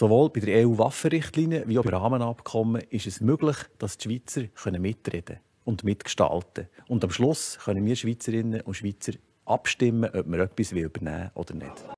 Sowohl bei der EU-Waffenrichtlinie wie auch beim Rahmenabkommen ist es möglich, dass die Schweizer können mitreden und mitgestalten können. Und am Schluss können wir Schweizerinnen und Schweizer abstimmen, ob wir etwas übernehmen will oder nicht.